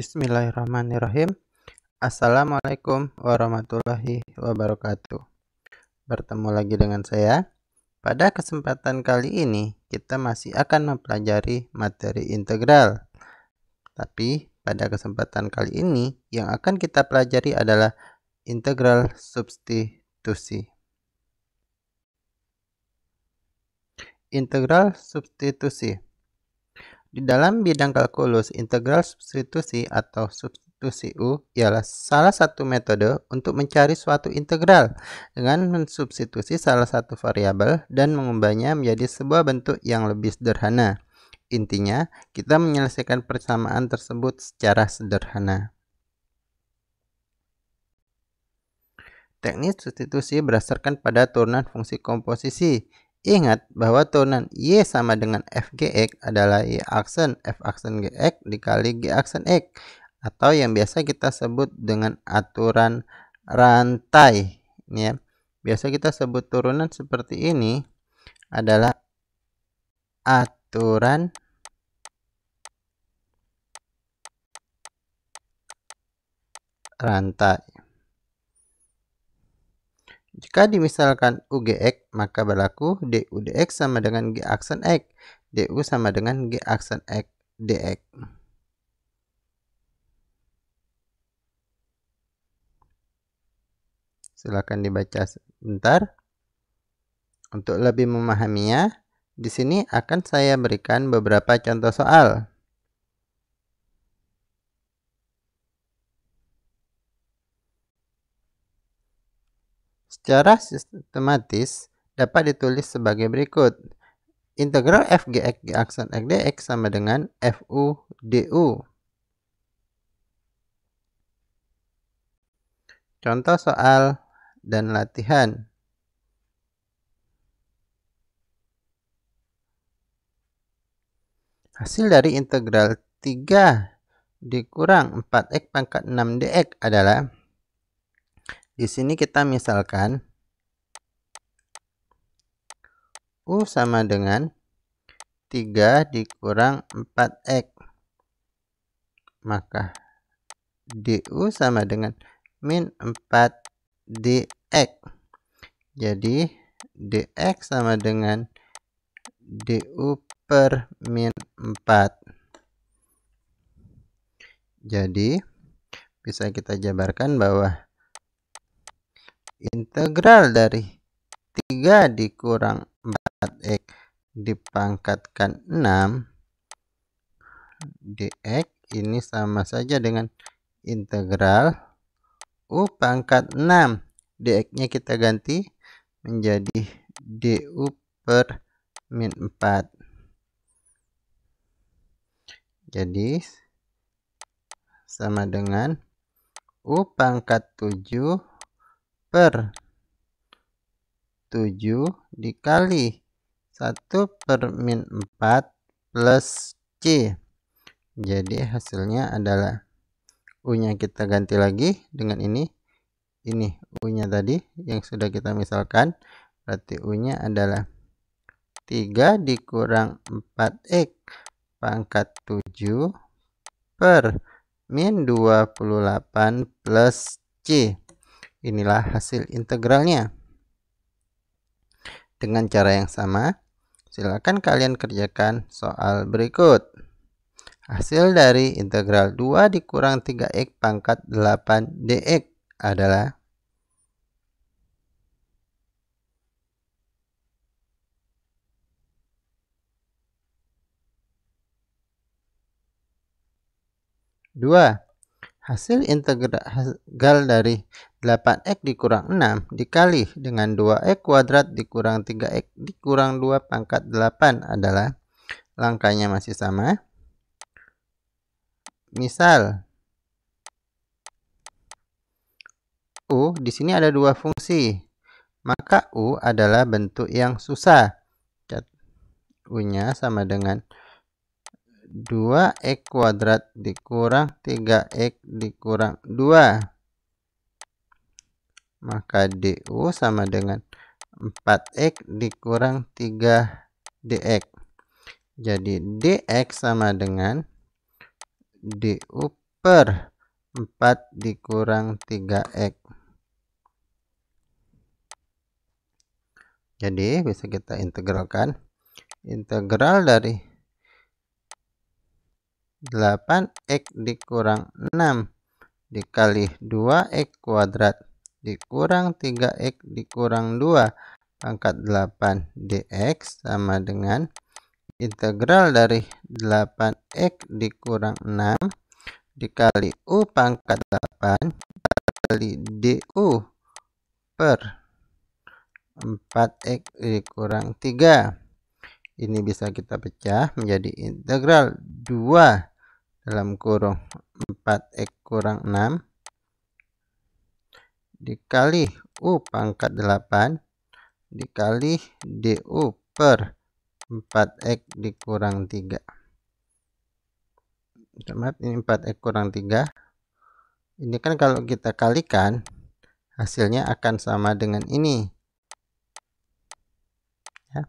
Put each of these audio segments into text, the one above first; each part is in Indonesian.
Bismillahirrahmanirrahim. Assalamualaikum warahmatullahi wabarakatuh. Bertemu lagi dengan saya. Pada kesempatan kali ini, kita masih akan mempelajari materi integral. Tapi pada kesempatan kali ini, yang akan kita pelajari adalah integral substitusi. Integral substitusi di dalam bidang kalkulus, integral substitusi atau substitusi U ialah salah satu metode untuk mencari suatu integral dengan mensubstitusi salah satu variabel dan mengubahnya menjadi sebuah bentuk yang lebih sederhana. Intinya, kita menyelesaikan persamaan tersebut secara sederhana. Teknik substitusi berdasarkan pada turunan fungsi komposisi Ingat bahwa turunan Y sama dengan FGX adalah Y aksen F aksen GX dikali G aksen X atau yang biasa kita sebut dengan aturan rantai ya. Biasa kita sebut turunan seperti ini adalah aturan rantai. Jika dimisalkan UGX, maka berlaku DUDX sama dengan G aksen X, DU sama dengan G aksen X, DX. Silakan dibaca sebentar. Untuk lebih memahaminya, di sini akan saya berikan beberapa contoh soal. Secara sistematis dapat ditulis sebagai berikut. Integral f gx aksen x dx sama dengan fu du. Contoh soal dan latihan. Hasil dari integral 3 dikurang 4x pangkat 6 dx adalah di sini kita misalkan U sama dengan 3 dikurang 4X. Maka DU sama dengan min 4DX. Jadi DX sama dengan DU per min 4. Jadi bisa kita jabarkan bahwa integral dari 3 dikurang 4x dipangkatkan 6 dx ini sama saja dengan integral u pangkat 6 dx nya kita ganti menjadi du per min 4 jadi sama dengan u pangkat 7 per 7 dikali 1 per min 4 plus C. Jadi hasilnya adalah U-nya kita ganti lagi dengan ini. Ini U-nya tadi yang sudah kita misalkan. Berarti U-nya adalah 3 dikurang 4X pangkat 7 per min 28 plus C. Inilah hasil integralnya. Dengan cara yang sama, silakan kalian kerjakan soal berikut. Hasil dari integral 2 dikurang 3x pangkat 8 dx adalah Dua, Hasil integral dari 8x dikurang 6 dikali dengan 2x kuadrat dikurang 3x dikurang 2 pangkat 8 adalah langkahnya masih sama. Misal U di sini ada dua fungsi. Maka U adalah bentuk yang susah. U-nya sama dengan 2x kuadrat dikurang 3x dikurang 2 maka du sama dengan 4x dikurang 3 dx jadi dx sama dengan du per 4 dikurang 3x jadi bisa kita integralkan integral dari 8x dikurang 6 dikali 2x kuadrat dikurang 3x dikurang 2 pangkat 8 dx sama dengan integral dari 8x dikurang 6 dikali u pangkat 8 kali du per 4x dikurang 3 ini bisa kita pecah menjadi integral 2 dalam kurung 4x kurang 6 dikali U pangkat 8 dikali DU per 4X dikurang 3 maaf ini 4X kurang 3 ini kan kalau kita kalikan hasilnya akan sama dengan ini ya.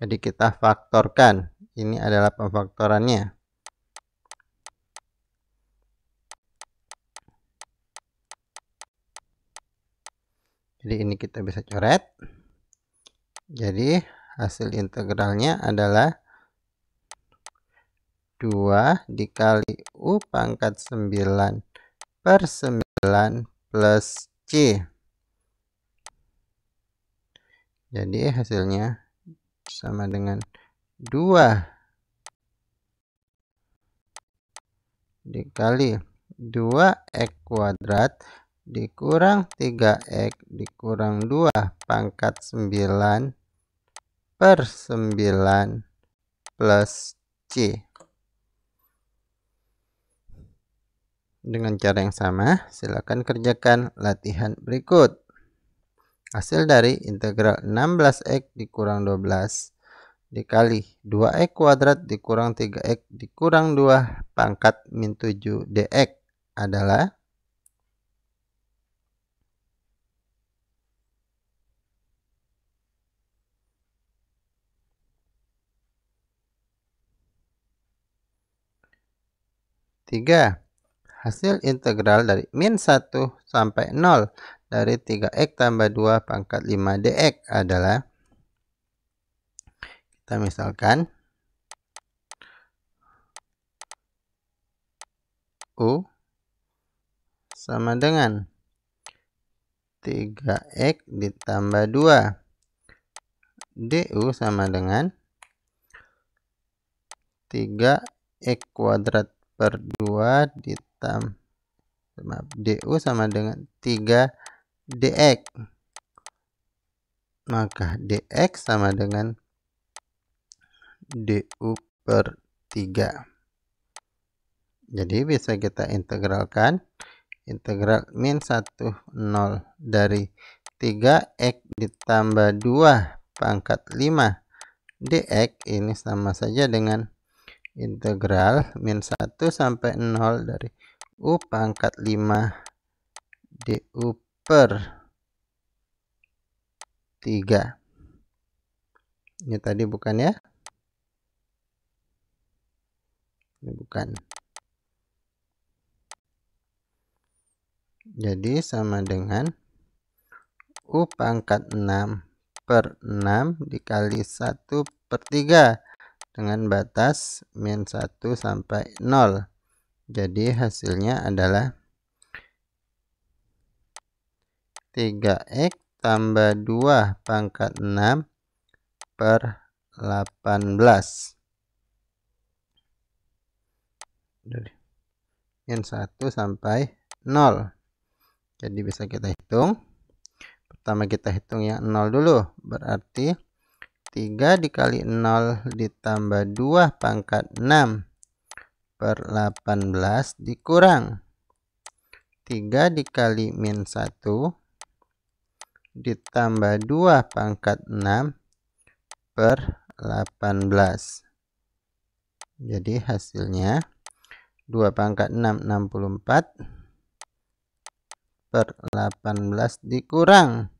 jadi kita faktorkan ini adalah pemfaktorannya jadi ini kita bisa coret jadi hasil integralnya adalah 2 dikali U pangkat 9 per 9 plus C jadi hasilnya sama dengan 2 dikali 2x e kuadrat dikurang 3X dikurang 2 pangkat 9 per 9 plus C. Dengan cara yang sama, silakan kerjakan latihan berikut. Hasil dari integral 16x dikurang 12 dikali 2x kuadrat dikurang 3x dikurang 2 pangkat min 7 dx adalah 3. Hasil integral dari min 1 sampai 0 dari 3x tambah 2 pangkat 5 dx adalah kita misalkan U sama dengan 3x ditambah 2 du sama dengan 3x kuadrat per 2 ditambah maaf, DU sama dengan 3 DX. Maka DX sama dengan DU per 3. Jadi bisa kita integralkan. Integral min 1, 0 dari 3X ditambah 2 pangkat 5 DX ini sama saja dengan integral min 1 sampai 0 dari U pangkat 5 DU per 3 ini tadi bukan ya ini bukan jadi sama dengan U pangkat 6 per 6 dikali 1 per 3 dengan batas min 1 sampai 0 jadi hasilnya adalah 3x tambah 2 pangkat 6 per 18 dari min 1 sampai 0 jadi bisa kita hitung pertama kita hitung yang 0 dulu berarti 3 dikali 0 ditambah 2 pangkat 6 per 18 dikurang 3 dikali min 1 ditambah 2 pangkat 6 per 18 jadi hasilnya 2 pangkat 6 64 per 18 dikurang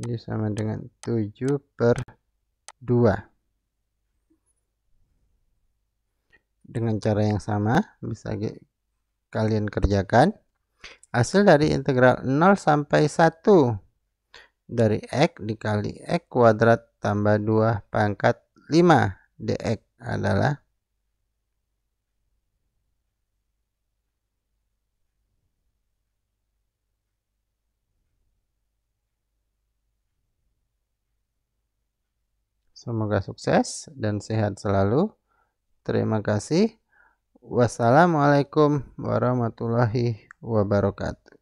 Ini sama dengan 7 per 2. Dengan cara yang sama bisa kalian kerjakan. Hasil dari integral 0 sampai 1 dari X dikali X kuadrat tambah 2 pangkat 5 dx adalah Semoga sukses dan sehat selalu. Terima kasih. Wassalamualaikum warahmatullahi wabarakatuh.